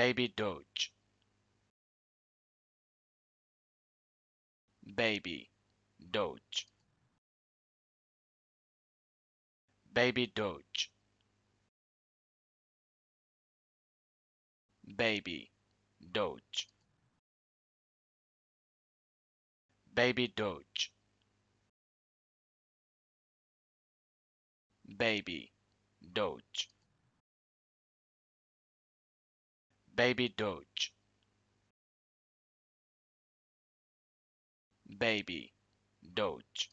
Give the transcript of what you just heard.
Baby Doge. Baby Doge. Baby Doge. Baby Doge. Baby Doge. Baby Doge. Baby Doge. Baby Doge.